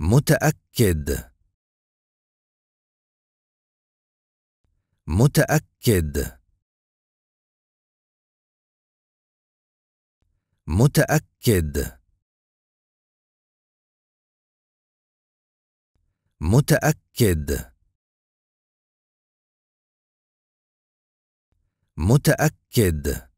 متأكد متأكد متأكد متأكد متأكد